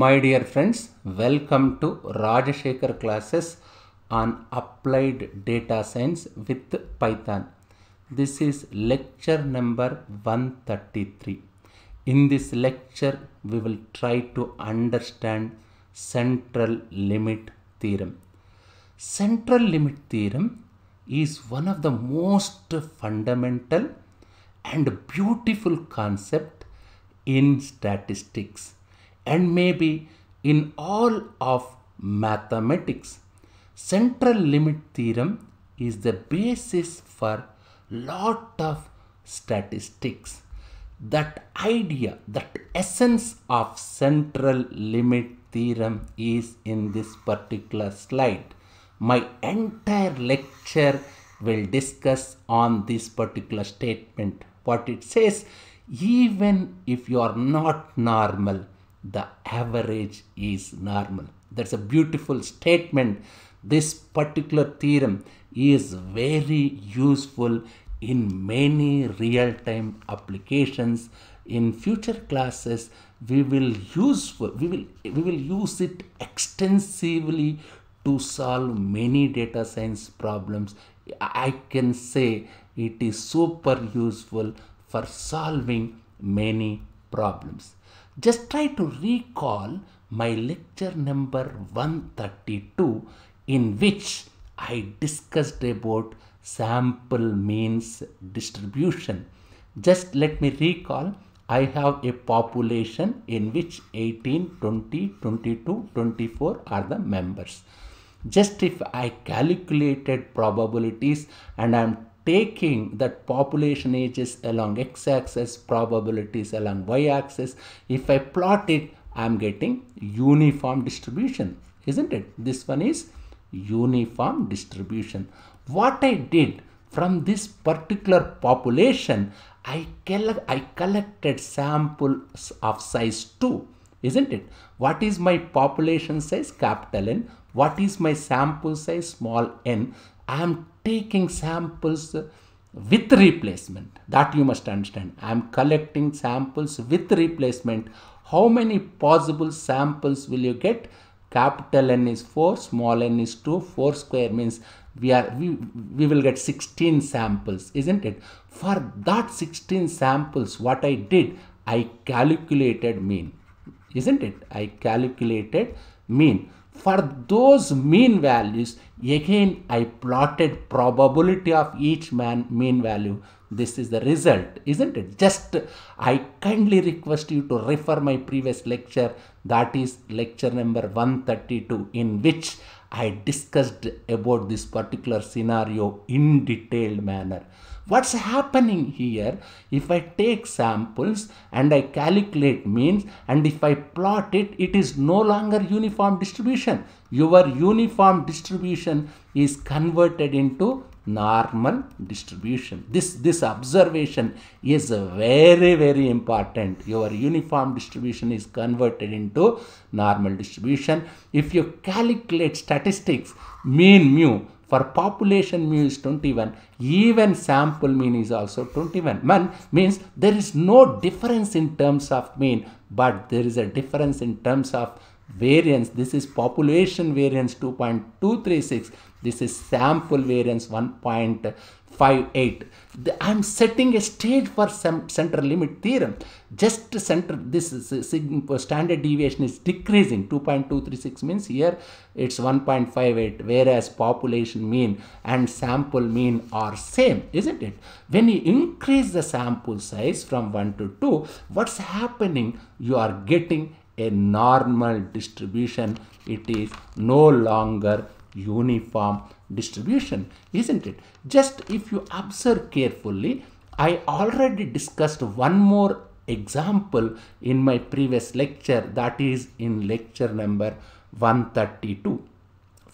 My dear friends, welcome to Rajasekhar classes on Applied Data Science with Python. This is lecture number 133. In this lecture, we will try to understand central limit theorem. Central limit theorem is one of the most fundamental and beautiful concept in statistics and maybe in all of mathematics. Central limit theorem is the basis for lot of statistics. That idea, that essence of central limit theorem is in this particular slide. My entire lecture will discuss on this particular statement. What it says, even if you are not normal, the average is normal. That's a beautiful statement. This particular theorem is very useful in many real-time applications. In future classes, we will use we will we will use it extensively to solve many data science problems. I can say it is super useful for solving many problems. Just try to recall my lecture number 132 in which I discussed about sample means distribution. Just let me recall, I have a population in which 18, 20, 22, 24 are the members. Just if I calculated probabilities and I am taking that population ages along x-axis, probabilities along y-axis. If I plot it, I'm getting uniform distribution, isn't it? This one is uniform distribution. What I did from this particular population, I, I collected samples of size 2, isn't it? What is my population size? Capital N. What is my sample size? Small n. I am taking samples with replacement. That you must understand. I am collecting samples with replacement. How many possible samples will you get? Capital N is 4, small n is 2, 4 square means we are we, we will get 16 samples, isn't it? For that 16 samples, what I did, I calculated mean, isn't it? I calculated mean. For those mean values, again I plotted probability of each man mean value. This is the result, isn't it? Just I kindly request you to refer my previous lecture, that is lecture number 132, in which I discussed about this particular scenario in detailed manner. What's happening here? If I take samples and I calculate means and if I plot it, it is no longer uniform distribution. Your uniform distribution is converted into normal distribution. This, this observation is very, very important. Your uniform distribution is converted into normal distribution. If you calculate statistics, mean mu, for population mu is 21 even sample mean is also 21 man means there is no difference in terms of mean but there is a difference in terms of variance this is population variance 2.236 this is sample variance 1. 5, 8. I'm setting a stage for some central limit theorem. Just center, this is, standard deviation is decreasing. 2.236 means here it's 1.58, whereas population mean and sample mean are same, isn't it? When you increase the sample size from 1 to 2, what's happening? You are getting a normal distribution. It is no longer uniform distribution, isn't it? Just if you observe carefully, I already discussed one more example in my previous lecture, that is in lecture number 132.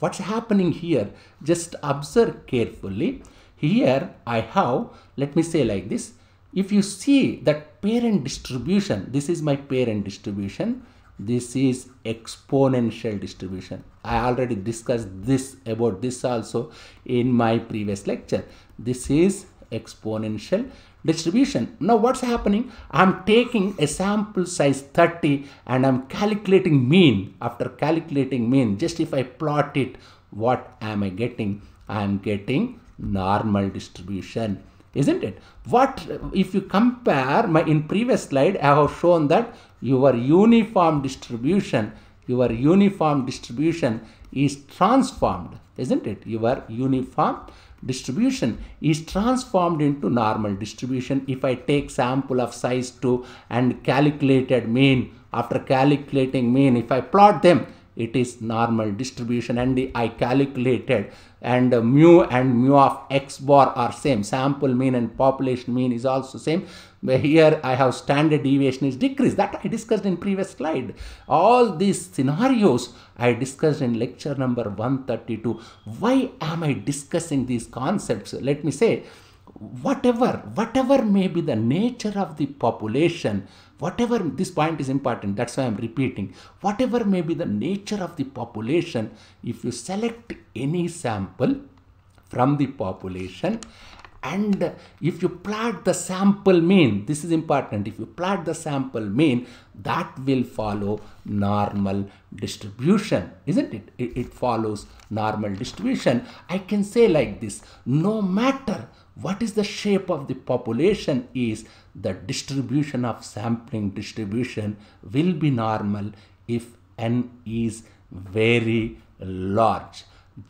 What's happening here? Just observe carefully. Here I have, let me say like this, if you see that parent distribution, this is my parent distribution, this is exponential distribution i already discussed this about this also in my previous lecture this is exponential distribution now what's happening i'm taking a sample size 30 and i'm calculating mean after calculating mean just if i plot it what am i getting i'm getting normal distribution isn't it what if you compare my in previous slide i have shown that your uniform distribution your uniform distribution is transformed isn't it your uniform distribution is transformed into normal distribution if i take sample of size 2 and calculated mean after calculating mean if i plot them it is normal distribution and I calculated and uh, mu and mu of x bar are same sample mean and population mean is also same but here I have standard deviation is decreased that I discussed in previous slide all these scenarios I discussed in lecture number 132 why am I discussing these concepts let me say whatever whatever may be the nature of the population whatever this point is important that's why i'm repeating whatever may be the nature of the population if you select any sample from the population and if you plot the sample mean this is important if you plot the sample mean that will follow normal distribution isn't it? it it, follows normal distribution i can say like this no matter what is the shape of the population is the distribution of sampling distribution will be normal if n is very large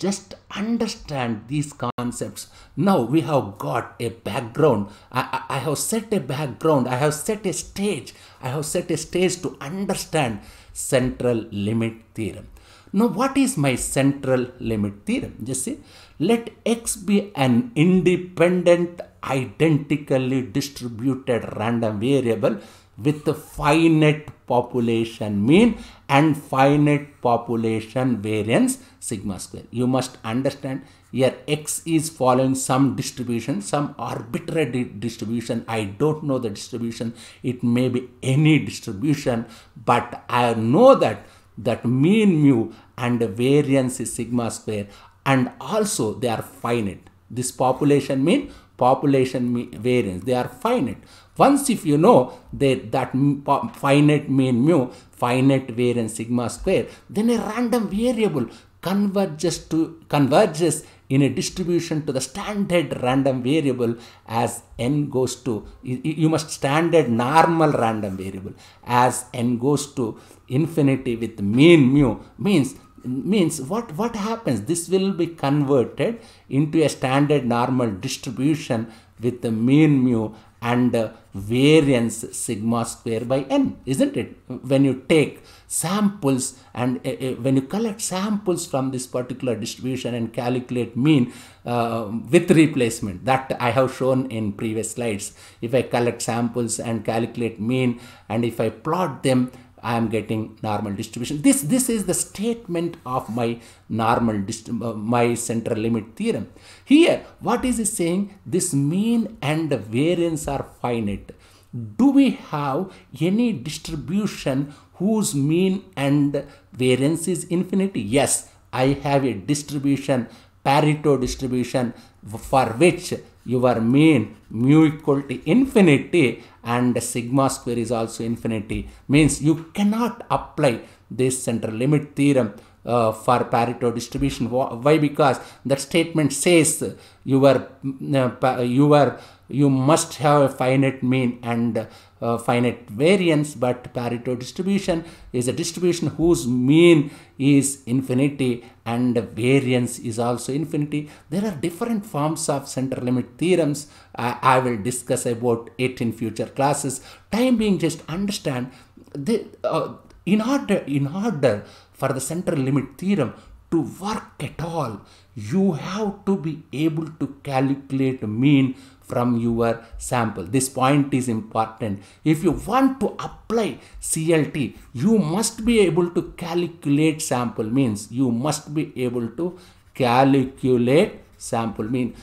just understand these concepts now we have got a background I, I, I, have set a background i have set a stage i have set a stage to understand central limit theorem now what is my central limit theorem? Just say let x be an independent identically distributed random variable with a finite population mean and finite population variance sigma square. You must understand here x is following some distribution, some arbitrary distribution. I don't know the distribution. It may be any distribution, but I know that that mean mu and variance is sigma square and also they are finite. This population mean population mean variance, they are finite. Once if you know that, that finite mean mu, finite variance sigma square, then a random variable converges to converges in a distribution to the standard random variable as n goes to, you must standard normal random variable as n goes to infinity with mean mu means means what what happens this will be converted into a standard normal distribution with the mean mu and variance sigma square by n isn't it when you take samples and uh, uh, when you collect samples from this particular distribution and calculate mean uh, with replacement that i have shown in previous slides if i collect samples and calculate mean and if i plot them I am getting normal distribution. This, this is the statement of my normal, uh, my central limit theorem. Here, what is he saying? This mean and variance are finite. Do we have any distribution whose mean and variance is infinity? Yes, I have a distribution, Pareto distribution for which your mean mu equal to infinity and sigma square is also infinity means you cannot apply this central limit theorem uh, for Pareto distribution. Why? Because that statement says your, uh, your you must have a finite mean and uh, finite variance but Pareto distribution is a distribution whose mean is infinity and variance is also infinity. There are different forms of center limit theorems. I, I will discuss about it in future classes. Time being just understand the, uh, in order in order for the central limit theorem to work at all, you have to be able to calculate mean from your sample. This point is important. If you want to apply CLT, you must be able to calculate sample means. You must be able to calculate sample mean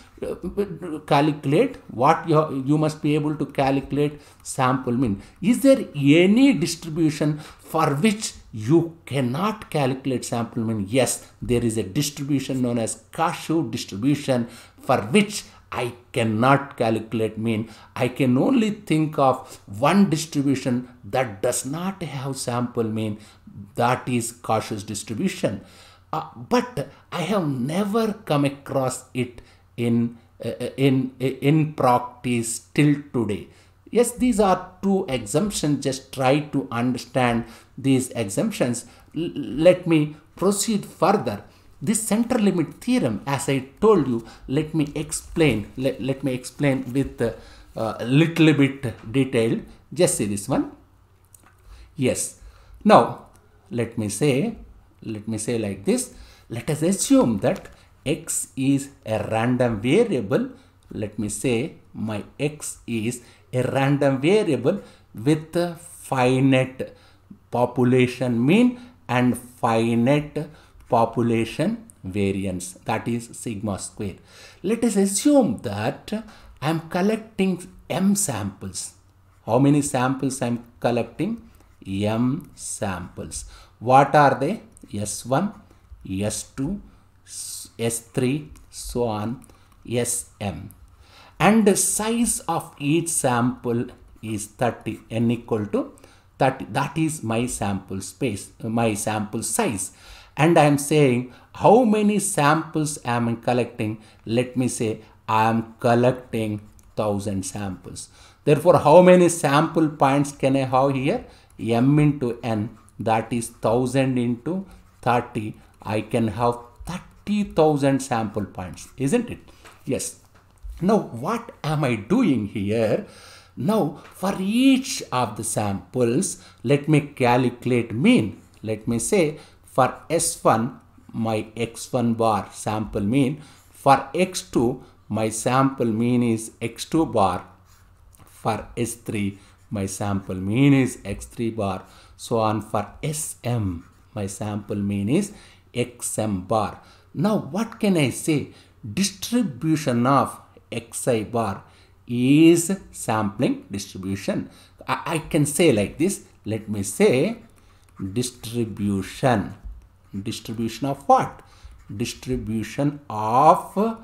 calculate what you, you must be able to calculate sample mean is there any distribution for which you cannot calculate sample mean. Yes, there is a distribution known as Kashu distribution for which I cannot calculate mean. I can only think of one distribution that does not have sample mean. That is Kashu's distribution. Uh, but I have never come across it in uh, uh in uh, in practice till today. Yes, these are two exemptions. Just try to understand these exemptions, let me proceed further. This center limit theorem, as I told you, let me explain, let, let me explain with uh, a uh, little bit detail. Just see this one. Yes. Now, let me say, let me say like this. Let us assume that x is a random variable. Let me say my x is a random variable with a finite population mean and finite population variance that is sigma square. Let us assume that I am collecting m samples. How many samples I am collecting? m samples. What are they? S1, S2, S3, so on, Sm. And the size of each sample is 30, n equal to that that is my sample space my sample size and i am saying how many samples am i collecting let me say i am collecting 1000 samples therefore how many sample points can i have here m into n that is 1000 into 30 i can have 30000 sample points isn't it yes now what am i doing here now for each of the samples, let me calculate mean. Let me say for S1, my X1 bar sample mean. For X2, my sample mean is X2 bar. For S3, my sample mean is X3 bar. So on for SM, my sample mean is XM bar. Now what can I say? Distribution of XI bar is sampling distribution. I, I can say like this. Let me say distribution. Distribution of what? Distribution of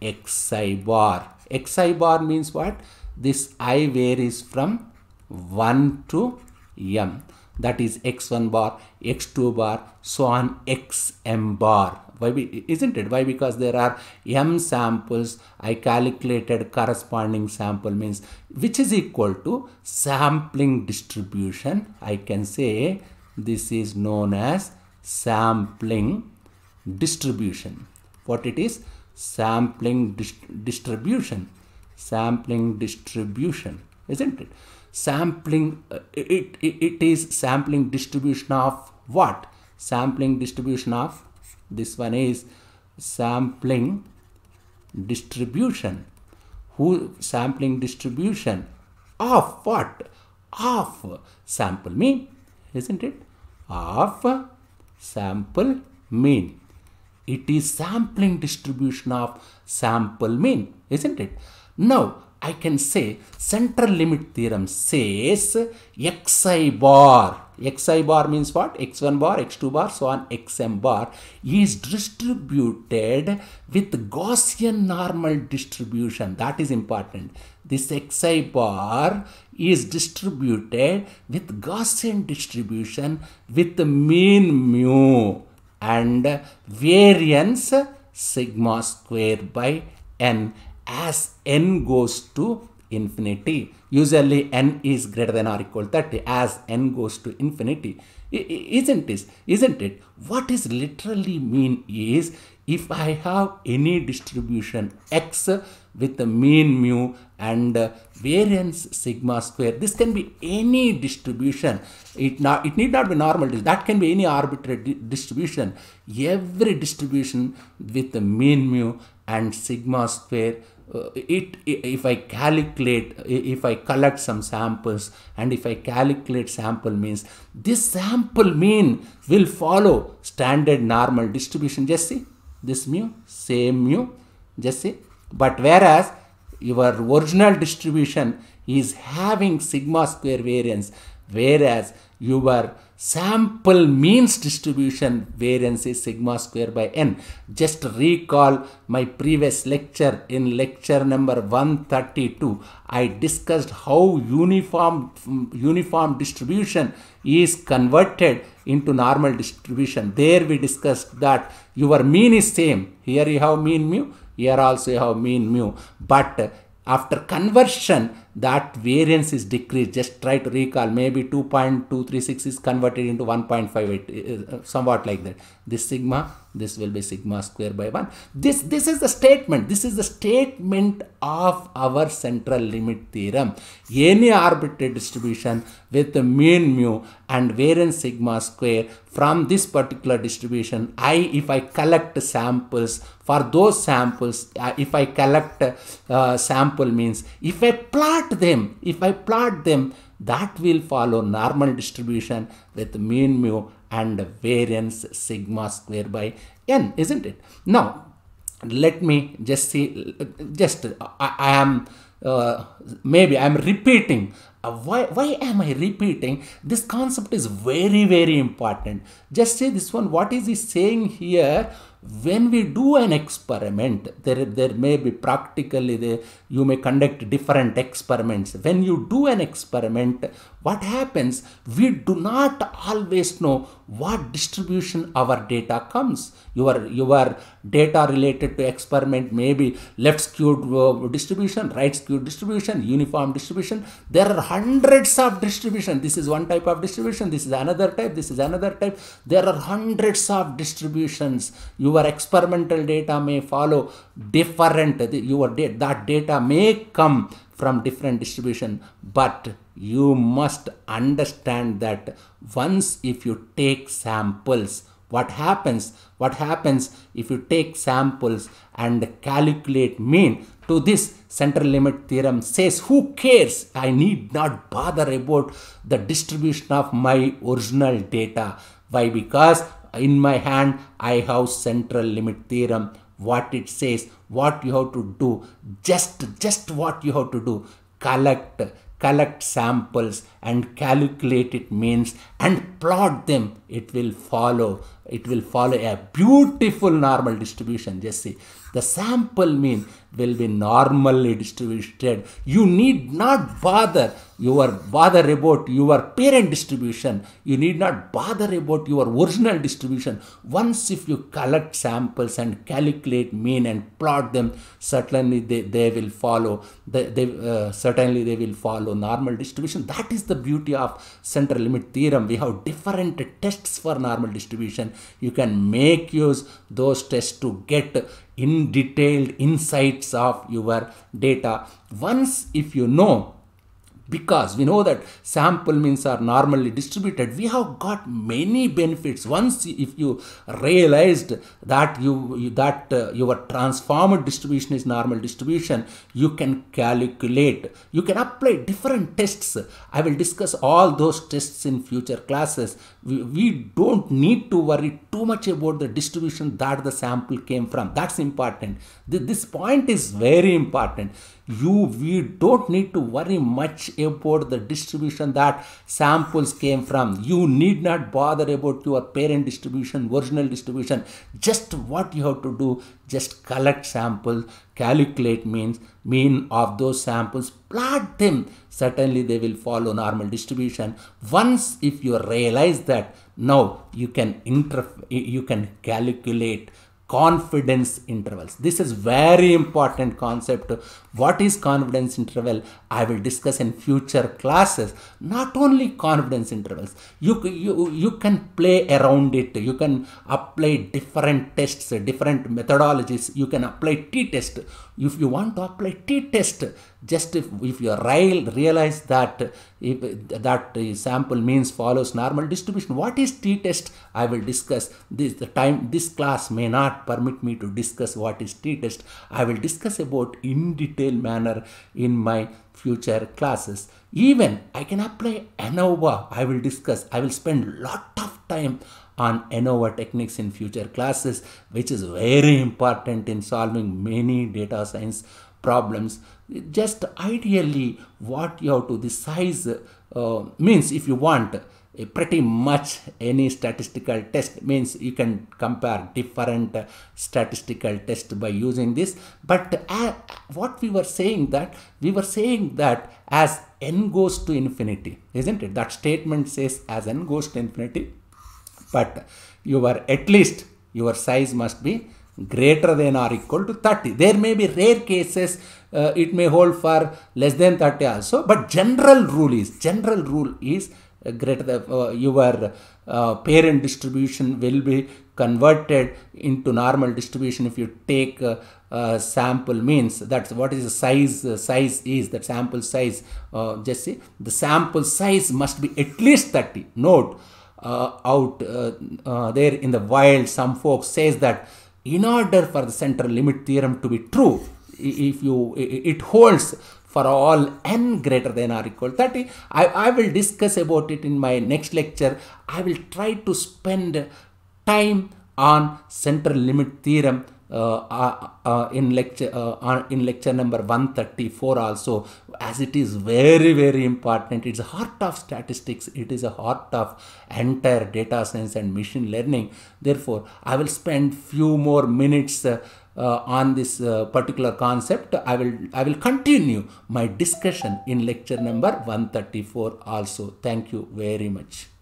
xi bar. xi bar means what? This i varies from 1 to m. That is x1 bar, x2 bar, so on xm bar. Why isn't it? Why? Because there are m samples. I calculated corresponding sample means which is equal to sampling distribution. I can say this is known as sampling distribution. What it is? Sampling dis distribution. Sampling distribution, isn't it? Sampling, uh, it, it, it is sampling distribution of what? Sampling distribution of this one is sampling distribution. Who sampling distribution of what? Of sample mean, isn't it? Of sample mean. It is sampling distribution of sample mean, isn't it? Now, I can say central limit theorem says xi bar. xi bar means what? x1 bar, x2 bar, so on xm bar is distributed with Gaussian normal distribution. That is important. This xi bar is distributed with Gaussian distribution with the mean mu and variance sigma square by n as n goes to infinity. Usually n is greater than or equal 30 as n goes to infinity. is not is not it whats literally mean is if I have any distribution x with the mean mu and variance sigma square, this can be any distribution. It not it need not be normal. That can be any arbitrary di distribution. Every distribution with the mean mu and sigma square uh, it if i calculate if i collect some samples and if i calculate sample means this sample mean will follow standard normal distribution just see this mu same mu just see but whereas your original distribution is having sigma square variance whereas your sample means distribution variance is sigma square by n. Just recall my previous lecture in lecture number 132. I discussed how uniform, uniform distribution is converted into normal distribution. There we discussed that your mean is same. Here you have mean mu, here also you have mean mu. But after conversion, that variance is decreased. Just try to recall, maybe 2.236 is converted into 1.58, uh, uh, uh, somewhat like that. This sigma, this will be sigma square by 1. This, this is the statement. This is the statement of our central limit theorem. Any arbitrary distribution with the mean mu and variance sigma square from this particular distribution, I if I collect samples, for those samples, uh, if I collect uh, sample means, if I plot them, if I plot them, that will follow normal distribution with mean mu and variance sigma square by n, isn't it? Now, let me just see, just I, I am, uh, maybe I am repeating uh, why why am i repeating this concept is very very important just say this one what is he saying here when we do an experiment there there may be practically the, you may conduct different experiments when you do an experiment what happens we do not always know what distribution our data comes your your data related to experiment may be left skewed uh, distribution right skewed distribution uniform distribution there are hundreds of distribution this is one type of distribution this is another type this is another type there are hundreds of distributions you your experimental data may follow different, your that data may come from different distribution, but you must understand that once if you take samples, what happens? What happens if you take samples and calculate mean? To this central limit theorem says, who cares? I need not bother about the distribution of my original data. Why? Because in my hand I have central limit theorem what it says what you have to do just just what you have to do collect collect samples and calculate it means and plot them it will follow it will follow a beautiful normal distribution just see the sample mean will be normally distributed you need not bother your bother about your parent distribution you need not bother about your original distribution once if you collect samples and calculate mean and plot them certainly they, they will follow they, they uh, certainly they will follow normal distribution that is the beauty of central limit theorem we have different tests tests for normal distribution. You can make use those tests to get in detailed insights of your data. Once if you know because we know that sample means are normally distributed we have got many benefits once if you realized that you that uh, your transformed distribution is normal distribution you can calculate you can apply different tests i will discuss all those tests in future classes we, we don't need to worry too much about the distribution that the sample came from that's important this point is very important you we don't need to worry much about the distribution that samples came from you need not bother about your parent distribution original distribution just what you have to do just collect samples calculate means mean of those samples plot them certainly they will follow normal distribution once if you realize that now you can interf you can calculate confidence intervals. This is very important concept. What is confidence interval? I will discuss in future classes. Not only confidence intervals, you, you, you can play around it. You can apply different tests, different methodologies. You can apply t-test if you want to apply t-test, just if, if you realize that if, that sample means follows normal distribution, what is t-test? I will discuss this. The time this class may not permit me to discuss what is t-test. I will discuss about in detail manner in my future classes. Even I can apply ANOVA. I will discuss. I will spend lot of time on ANOVA techniques in future classes, which is very important in solving many data science problems. Just ideally what you have to the size uh, means if you want a pretty much any statistical test means you can compare different statistical test by using this but uh, what we were saying that we were saying that as n goes to infinity isn't it that statement says as n goes to infinity but your at least your size must be greater than or equal to 30. There may be rare cases, uh, it may hold for less than 30 also, but general rule is, general rule is uh, greater than uh, your uh, parent distribution will be converted into normal distribution if you take uh, uh, sample means that's what is the size size is that sample size just see the sample size must be at least 30 note uh, out uh, uh, there in the wild. Some folks says that in order for the central limit theorem to be true, if you it holds for all n greater than or equal 30. I, I will discuss about it in my next lecture. I will try to spend time on central limit theorem uh, uh, uh, in lecture in lecture number 134 also as it is very very important it's heart of statistics it is a heart of entire data science and machine learning therefore i will spend few more minutes uh, on this uh, particular concept i will i will continue my discussion in lecture number 134 also thank you very much